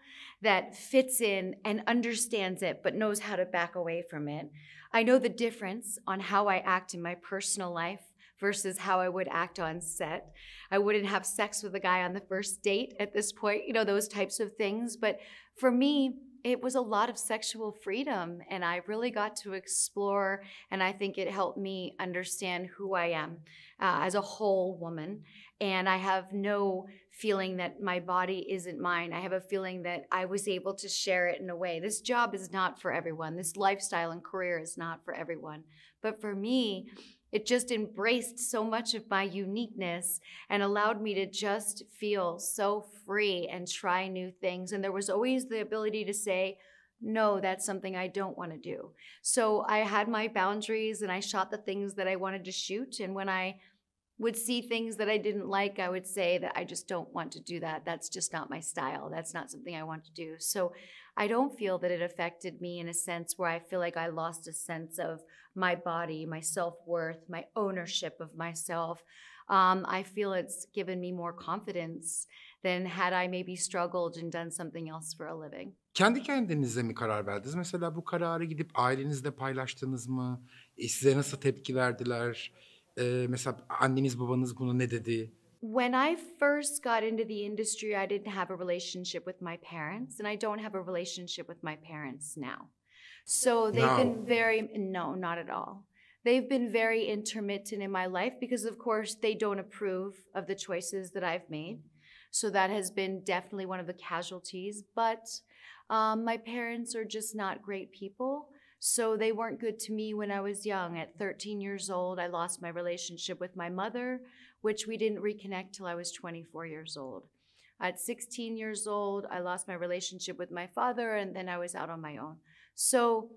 that fits in and understands it, but knows how to back away from it. I know the difference on how I act in my personal life versus how I would act on set. I wouldn't have sex with a guy on the first date at this point, you know, those types of things. But for me, it was a lot of sexual freedom and I really got to explore and I think it helped me understand who I am uh, as a whole woman and I have no feeling that my body isn't mine. I have a feeling that I was able to share it in a way. This job is not for everyone. This lifestyle and career is not for everyone. But for me, it just embraced so much of my uniqueness and allowed me to just feel so free and try new things. And there was always the ability to say, no, that's something I don't want to do. So I had my boundaries and I shot the things that I wanted to shoot. And when I would see things that I didn't like, I would say that I just don't want to do that. That's just not my style. That's not something I want to do. So I don't feel that it affected me in a sense where I feel like I lost a sense of my body, my self worth, my ownership of myself. Um, I feel it's given me more confidence than had I maybe struggled and done something else for a living. Kendi kendinize mi karar verdiniz? Mesela bu kararı gidip ailenizle paylaştınız mı? E, size nasıl tepki verdiler? e, mesela anneniz babanız bunu ne dedi? When I first got into the industry, I didn't have a relationship with my parents, and I don't have a relationship with my parents now. So they've no. been very, no, not at all. They've been very intermittent in my life because, of course, they don't approve of the choices that I've made. So that has been definitely one of the casualties. But um, my parents are just not great people. So they weren't good to me when I was young. At 13 years old, I lost my relationship with my mother, which we didn't reconnect till I was 24 years old. At 16 years old, I lost my relationship with my father, and then I was out on my own. So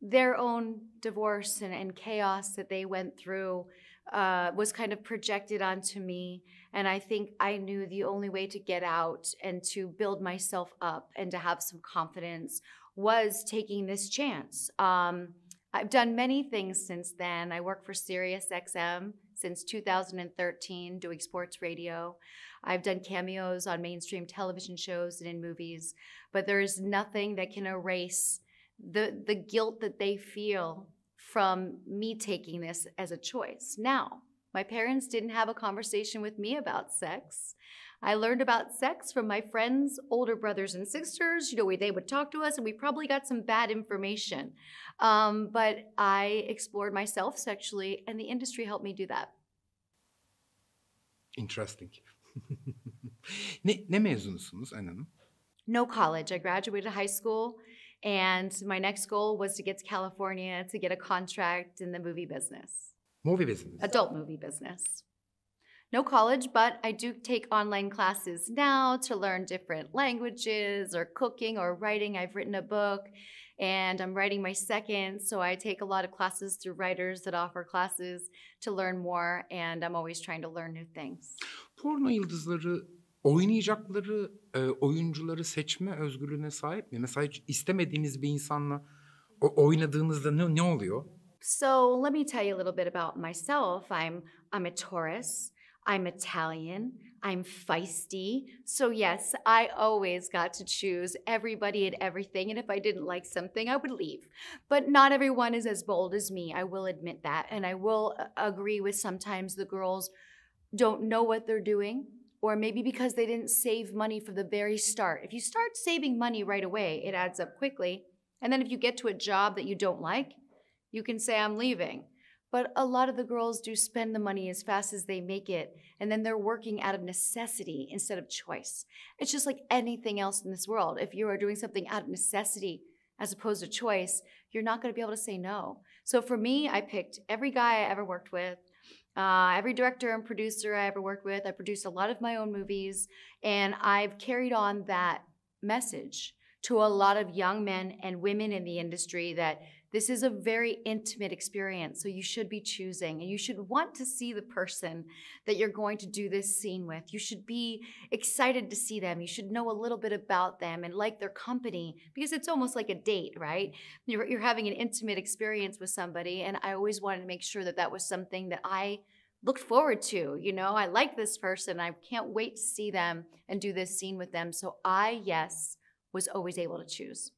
their own divorce and, and chaos that they went through uh, was kind of projected onto me. And I think I knew the only way to get out and to build myself up and to have some confidence was taking this chance. Um, I've done many things since then. I work for SiriusXM since 2013 doing sports radio. I've done cameos on mainstream television shows and in movies, but there is nothing that can erase the the guilt that they feel from me taking this as a choice. Now, my parents didn't have a conversation with me about sex. I learned about sex from my friends, older brothers and sisters. You know, they would talk to us, and we probably got some bad information. Um, but I explored myself sexually, and the industry helped me do that. Interesting. ne, ne mezunusunuz Hanım? No college. I graduated high school, and my next goal was to get to California to get a contract in the movie business. Movie business. Adult movie business. No college, but I do take online classes now to learn different languages or cooking or writing. I've written a book and I'm writing my second. So I take a lot of classes through writers that offer classes to learn more and I'm always trying to learn new things. Porno yıldızları oynayacakları e, oyuncuları seçme özgürlüğüne sahip mi? Mesela hiç istemediğiniz bir insanla o, oynadığınızda ne, ne oluyor? So let me tell you a little bit about myself. I'm I'm a Taurus. I'm Italian. I'm feisty. So yes, I always got to choose everybody and everything. And if I didn't like something, I would leave. But not everyone is as bold as me. I will admit that, and I will uh, agree with sometimes the girls don't know what they're doing or maybe because they didn't save money from the very start. If you start saving money right away, it adds up quickly. And then if you get to a job that you don't like, you can say, I'm leaving. But a lot of the girls do spend the money as fast as they make it, and then they're working out of necessity instead of choice. It's just like anything else in this world. If you are doing something out of necessity as opposed to choice, you're not gonna be able to say no. So for me, I picked every guy I ever worked with, uh, every director and producer I ever worked with. I produced a lot of my own movies, and I've carried on that message to a lot of young men and women in the industry that this is a very intimate experience, so you should be choosing and you should want to see the person that you're going to do this scene with. You should be excited to see them. You should know a little bit about them and like their company because it's almost like a date, right? You're, you're having an intimate experience with somebody, and I always wanted to make sure that that was something that I looked forward to. You know, I like this person. I can't wait to see them and do this scene with them. So I, yes, was always able to choose.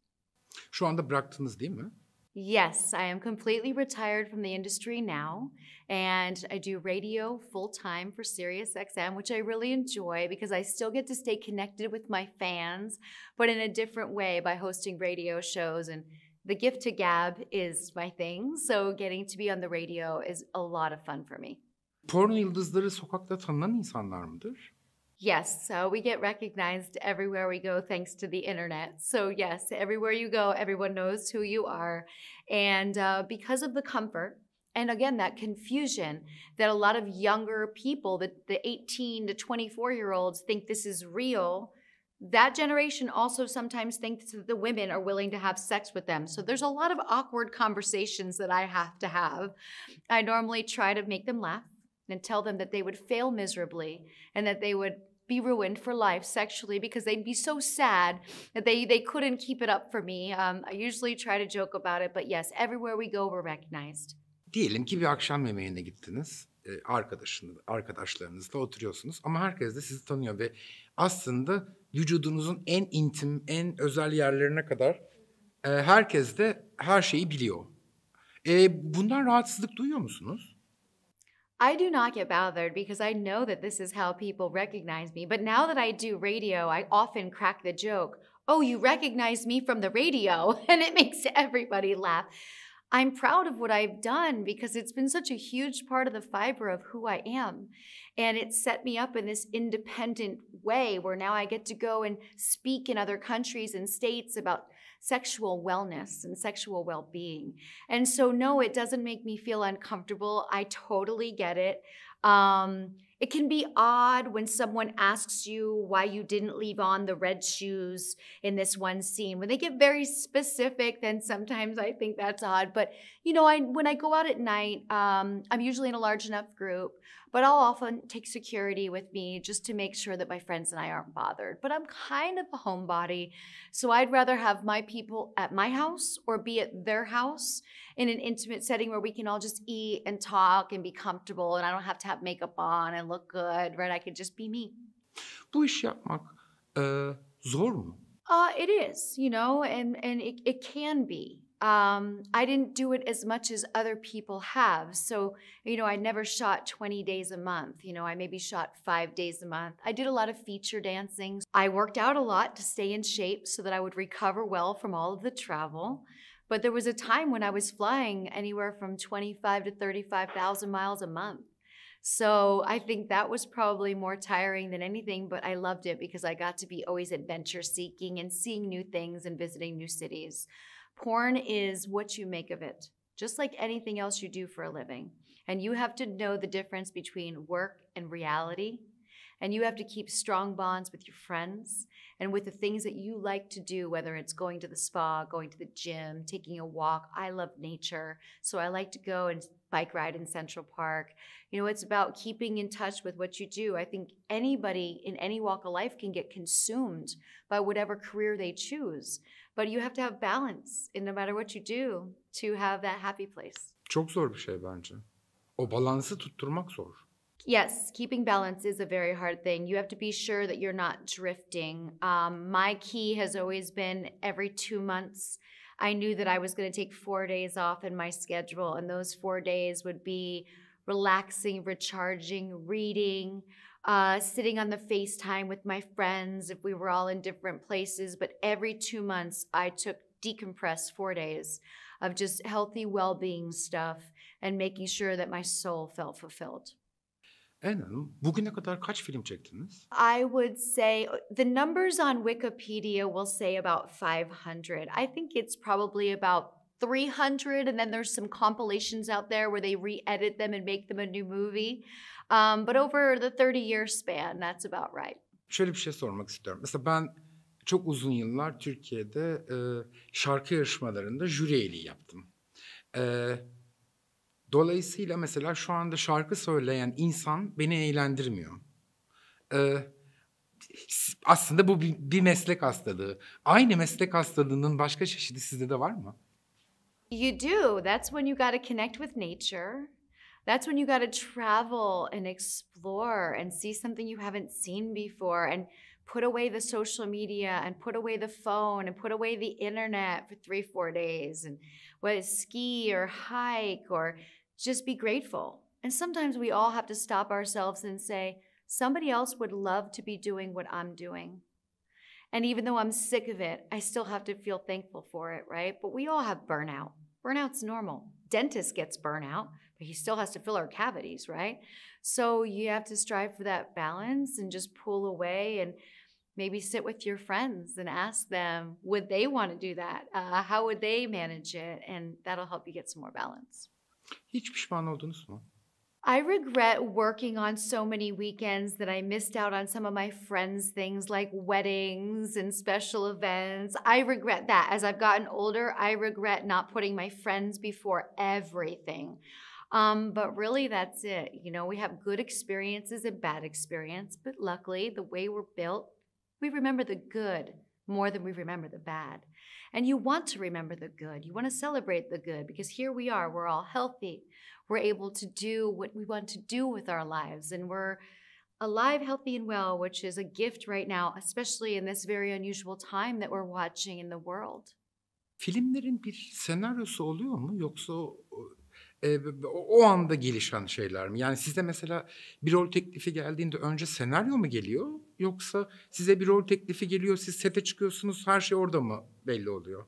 Şu anda bıraktınız değil mi? Yes, I am completely retired from the industry now, and I do radio full time for SiriusXM, which I really enjoy because I still get to stay connected with my fans, but in a different way by hosting radio shows. And the gift to gab is my thing, so getting to be on the radio is a lot of fun for me. Porno yıldızları sokakta tanınan insanlar mıdır? Yes, so we get recognized everywhere we go thanks to the internet. So, yes, everywhere you go, everyone knows who you are. And uh, because of the comfort, and again, that confusion that a lot of younger people, the, the 18 to 24 year olds, think this is real. That generation also sometimes thinks that the women are willing to have sex with them. So there's a lot of awkward conversations that I have to have. I normally try to make them laugh and tell them that they would fail miserably and that they would be ruined for life sexually because they'd be so sad that they they couldn't keep it up for me. Um, I usually try to joke about it, but yes, everywhere we go, we're recognized. Diyelim ki bir akşam yemeğine gittiniz. E, Arkadaşınız, arkadaşlarınızla oturuyorsunuz ama herkes de sizi tanıyor ve aslında vücudunuzun en intim, en özel yerlerine kadar e, herkes de her şeyi biliyor. E, bundan rahatsızlık duyuyor musunuz? I do not get bothered because I know that this is how people recognize me. But now that I do radio, I often crack the joke oh, you recognize me from the radio, and it makes everybody laugh. I'm proud of what I've done because it's been such a huge part of the fiber of who I am. And it set me up in this independent way where now I get to go and speak in other countries and states about sexual wellness and sexual well being. And so, no, it doesn't make me feel uncomfortable. I totally get it. Um, it can be odd when someone asks you why you didn't leave on the red shoes in this one scene. When they get very specific, then sometimes I think that's odd. But you know, I when I go out at night, um, I'm usually in a large enough group. But I'll often take security with me just to make sure that my friends and I aren't bothered. But I'm kind of a homebody, so I'd rather have my people at my house or be at their house in an intimate setting where we can all just eat and talk and be comfortable and I don't have to have makeup on and look good, right? I could just be me. Bu iş yapmak e, zor mu? Uh, it is, you know, and, and it, it can be um, I mm-hmm. didn't do it as much as other people have. So, you know, I never shot 20 days a month. You know, I maybe shot five days a month. I did a lot of feature dancing. I worked out a lot to stay in shape so that I would recover well from all of the travel. But there was a time when I was flying anywhere from 25 to 35,000 miles a month. So I think that was probably more tiring than anything, but I loved it because I got to be always adventure seeking and seeing new things and visiting new cities. Porn is what you make of it, just like anything else you do for a living. And you have to know the difference between work and reality. And you have to keep strong bonds with your friends and with the things that you like to do, whether it's going to the spa, going to the gym, taking a walk. I love nature. So I like to go and bike ride in Central Park. You know, it's about keeping in touch with what you do. I think anybody in any walk of life can get consumed by whatever career they choose, but you have to have balance in no matter what you do to have that happy place. Çok zor bir şey bence. O balansı tutturmak zor. Yes, keeping balance is a very hard thing. You have to be sure that you're not drifting. Um, my key has always been every two months, I knew that I was going to take four days off in my schedule, and those four days would be relaxing, recharging, reading, uh, sitting on the FaceTime with my friends if we were all in different places. But every two months, I took decompress four days of just healthy well being stuff and making sure that my soul felt fulfilled. En Hanım, bugüne kadar kaç film çektiniz? I would say uh, the numbers on Wikipedia will say about 500. I think it's probably about 300 and then there's some compilations out there where they re-edit them and make them a new movie. Um, but over the 30 year span that's about right. Şöyle bir şey sormak istiyorum. Mesela ben çok uzun yıllar Türkiye'de e, şarkı yarışmalarında jüri yaptım. E, Dolayısıyla mesela şu anda şarkı söyleyen insan beni eğlendirmiyor. Ee, aslında bu bir meslek hastalığı. Aynı meslek hastalığının başka çeşidi sizde de var mı? You do. That's when you got to connect with nature. That's when you got to travel and explore and see something you haven't seen before and put away the social media and put away the phone and put away the internet for three, four days and whether ski or hike or just be grateful. And sometimes we all have to stop ourselves and say, somebody else would love to be doing what I'm doing. And even though I'm sick of it, I still have to feel thankful for it, right? But we all have burnout. Burnout's normal. Dentist gets burnout but he still has to fill our cavities, right? So you have to strive for that balance and just pull away and maybe sit with your friends and ask them, would they want to do that? Uh, how would they manage it? And that'll help you get some more balance. Hiç pişman oldunuz mu? I regret working on so many weekends that I missed out on some of my friends' things like weddings and special events. I regret that. As I've gotten older, I regret not putting my friends before everything. Um, but really, that's it. You know, we have good experiences and bad experience, but luckily, the way we're built, we remember the good more than we remember the bad. And you want to remember the good. You want to celebrate the good because here we are. We're all healthy. We're able to do what we want to do with our lives. And we're alive, healthy, and well, which is a gift right now, especially in this very unusual time that we're watching in the world. Filmlerin bir senaryosu oluyor mu yoksa e, o anda gelişen şeyler mi? Yani size mesela bir rol teklifi geldiğinde önce senaryo mu geliyor? Yoksa size bir rol teklifi geliyor, siz sete çıkıyorsunuz, her şey orada mı belli oluyor?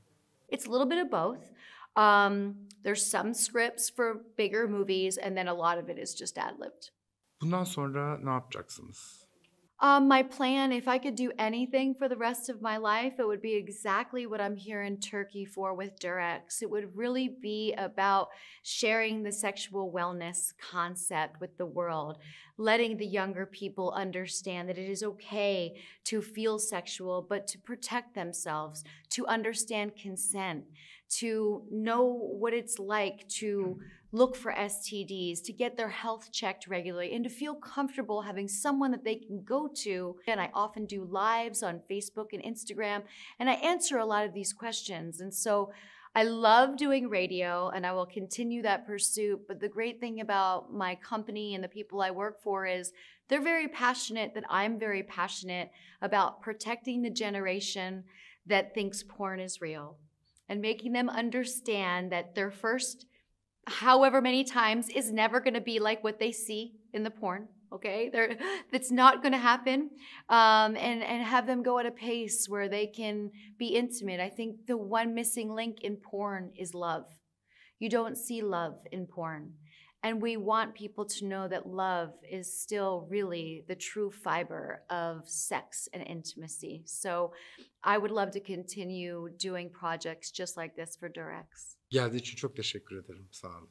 It's a little bit of both. Um, there's some scripts for bigger movies and then a lot of it is just ad-libbed. Bundan sonra ne yapacaksınız? Um, my plan, if I could do anything for the rest of my life, it would be exactly what I'm here in Turkey for with Durex. It would really be about sharing the sexual wellness concept with the world, letting the younger people understand that it is okay to feel sexual, but to protect themselves, to understand consent, to know what it's like to. Mm-hmm look for STDs, to get their health checked regularly, and to feel comfortable having someone that they can go to. And I often do lives on Facebook and Instagram, and I answer a lot of these questions. And so I love doing radio and I will continue that pursuit. But the great thing about my company and the people I work for is they're very passionate that I'm very passionate about protecting the generation that thinks porn is real and making them understand that their first however many times is never going to be like what they see in the porn okay they that's not going to happen um, and and have them go at a pace where they can be intimate i think the one missing link in porn is love you don't see love in porn and we want people to know that love is still really the true fiber of sex and intimacy. So I would love to continue doing projects just like this for Durex. Geldiği için çok teşekkür ederim. Sağ olun.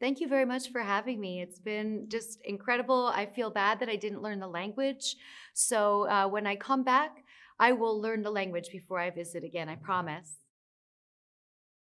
Thank you very much for having me. It's been just incredible. I feel bad that I didn't learn the language. So uh, when I come back, I will learn the language before I visit again, I promise.